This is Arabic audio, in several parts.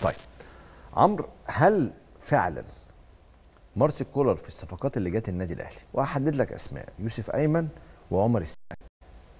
طيب عمرو هل فعلا مارسي كولر في الصفقات اللي جت النادي الاهلي وهحدد لك اسماء يوسف ايمن وعمر السعد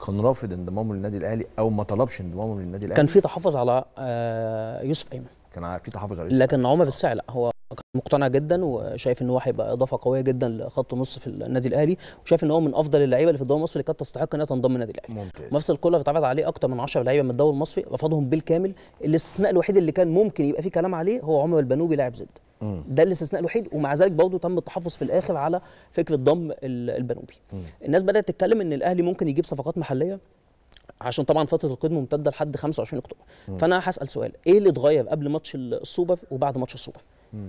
كان رافض انضمامه للنادي الاهلي او ما طلبش انضمامه للنادي الاهلي كان في تحفظ على آه، يوسف ايمن كان في تحفظ على يوسف لكن عمر السعد لا هو مقتنع جدا وشايف ان هو هيبقى اضافه قويه جدا لخط نص في النادي الاهلي وشايف ان هو من افضل اللعيبه اللي في الدوري المصري اللي كانت تستحق انها تنضم للنادي الاهلي ممتاز مارسيل كولر اتعرض عليه اكتر من 10 لعيبه من الدوري المصري رفضهم بالكامل الاستثناء الوحيد اللي كان ممكن يبقى فيه كلام عليه هو عمر البنوبي لاعب زد مم. ده الاستثناء الوحيد ومع ذلك برضه تم التحفظ في الاخر على فكره ضم البنوبي مم. الناس بدات تتكلم ان الاهلي ممكن يجيب صفقات محليه عشان طبعا فتره القيد ممتده لحد 25 اكتوبر فانا هسال سؤال ايه اللي اتغير قبل ماتش السوبر وبعد ماتش السوبر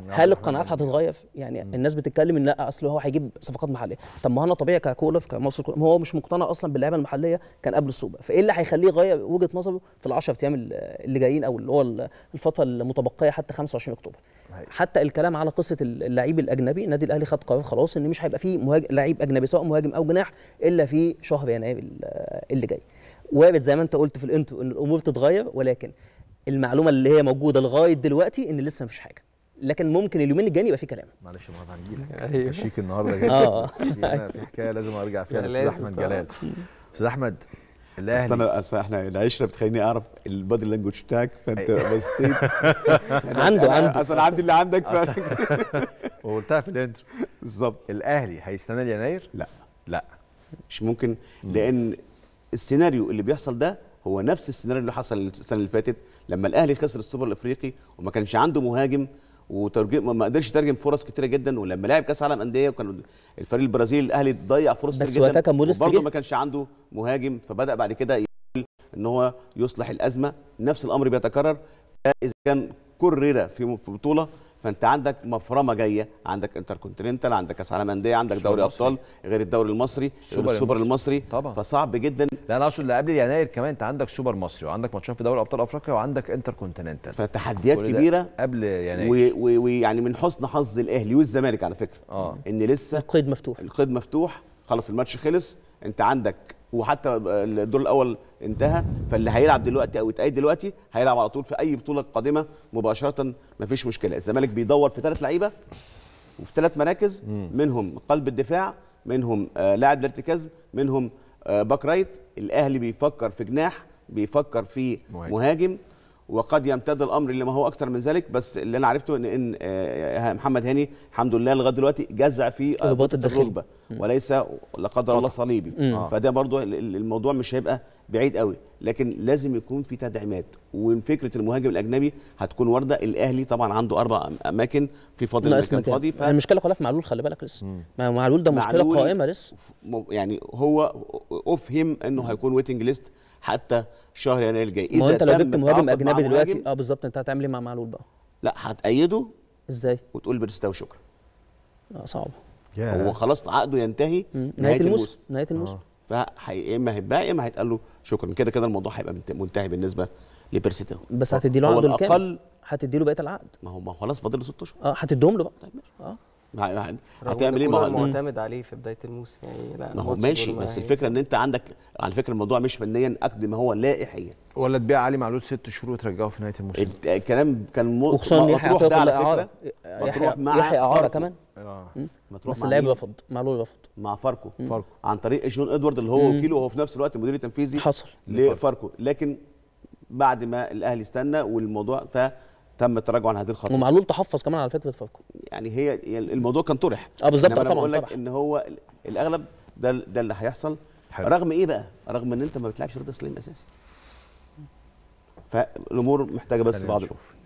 هل القناعات هتتغير؟ يعني مم. الناس بتتكلم ان لا اصل هو هيجيب صفقات محليه، طب ما انا طبيعي ككولف كمصر هو مش مقتنع اصلا باللعيبه المحليه كان قبل السوبر، فايه اللي هيخليه يغير وجهه نظره في ال 10 ايام اللي جايين او اللي هو الفتره المتبقيه حتى 25 اكتوبر. حتى الكلام على قصه اللعيب الاجنبي، النادي الاهلي خد قرار خلاص ان مش هيبقى فيه مهاجم لعيب اجنبي سواء مهاجم او جناح الا في شهر يناير اللي جاي. وارد زي ما انت قلت في الانترو ان الامور تتغير ولكن المعلومه اللي هي موجوده لغايه دلوقتي ان لسه مفيش حاجه لكن ممكن اليومين الجايين يبقى في كلام معلش مراد هنجي لك أيوه. شيك النهارده جاي اه في حكايه لازم ارجع فيها للاستاذ احمد جلال استاذ احمد الاهلي اصل انا اصل احنا العشره بتخليني اعرف البادي لانجوج بتاعك فانت بصيت عنده عنده اصل عندي اللي عندك وقلتها في الانترو بالظبط الاهلي هيستنى ليناير؟ لا لا مش ممكن لان السيناريو اللي بيحصل ده هو نفس السيناريو اللي حصل السنه اللي فاتت لما الاهلي خسر السوبر الافريقي وما كانش عنده مهاجم وترجم ما قدرش يترجم فرص كتيره جدا ولما لعب كاس عالم انديه وكان الفريق البرازيلي الاهلي ضيع فرص بس كتير جدا بس برضه ما كانش عنده مهاجم فبدا بعد كده يقول ان هو يصلح الازمه نفس الامر بيتكرر فاذا كان كرر في بطوله فانت عندك مفرمه جايه عندك انتركونتيننتال عندك كاس عالم انديه عندك دوري ابطال غير الدوري المصري غير السوبر المصري طبعا فصعب جدا لا انا اقصد اللي قبل يناير كمان انت عندك سوبر مصري وعندك ماتشات في دوري ابطال افريقيا وعندك انتركونتيننتال فتحديات كبيره قبل يناير ويعني من حسن حظ الاهلي والزمالك على فكره آه. ان لسه القيد مفتوح القيد مفتوح خلص الماتش خلص انت عندك وحتى الدور الاول انتهى فاللي هيلعب دلوقتي او يتأيد دلوقتي هيلعب على طول في اي بطوله قادمه مباشره مفيش مشكله الزمالك بيدور في ثلاث لعيبه وفي ثلاث مراكز منهم قلب الدفاع منهم آه لاعب الارتكاز منهم آه باك رايت الاهلي بيفكر في جناح بيفكر في مهاجم, مهاجم. وقد يمتد الامر لما هو اكثر من ذلك بس اللي انا عرفته ان ان آه، محمد هاني الحمد لله لغايه دلوقتي جزع في الداخلي وليس لا قدر الله صليبي فده برضو الموضوع مش هيبقى بعيد قوي لكن لازم يكون في تدعيمات وفكره المهاجم الاجنبي هتكون وارده الاهلي طبعا عنده اربع اماكن في فاضل مكان فاضي ف... المشكله يعني كلها في معلول خلي بالك لسه ما معلول ده مشكله معلول قائمه لسه يعني هو افهم انه هيكون ويتنج ليست حتى شهر يناير الجاي اذا انت لو جبت مهاجم اجنبي دلوقتي اه بالظبط انت هتعمل ايه مع معلول بقى لا هتأيده ازاي وتقول برستاو شكرا لا آه، yeah. هو خلاص عقده ينتهي نهايه الموسم نهايه الموسم آه. فهي اما هيتباع يا اما هيتقال له شكرا كده كده الموضوع هيبقى منتهي بالنسبه لبيرسي بس هتدي له عقده الكام؟ هتدي له بقيه العقد ما هو ما خلاص فاضل له ست اشهر اه هتديهم له بقى طيب ماشي اه هتعمل ايه ما معتمد عليه في بدايه الموسم يعني لا ما هو ماشي بس يعني الفكره ان انت عندك على فكره الموضوع مش فنيا قد ما هو لائحيا ولا تبيع علي معلول ست شهور وترجعه في نهايه الموسم الكلام كان مو مطروح ده على فكره مطروح مع يحيى اعاره كمان اه بس اللاعب رفض معلول رفض مع فاركو فاركو عن طريق جون ادوارد اللي هو وكيله وهو في نفس الوقت المدير التنفيذي حصل لفاركو لكن بعد ما الاهلي استنى والموضوع ف تم التراجع عن هذه الخطوه ومعلول تحفظ كمان على فكره فاركو يعني هي يعني الموضوع كان طرح اه بالظبط طبعا بقول لك ان هو الاغلب ده ده اللي هيحصل حلو. رغم ايه بقى رغم ان انت ما بتلعبش رد سليم اساسي فالامور محتاجه بس بعض الشوف.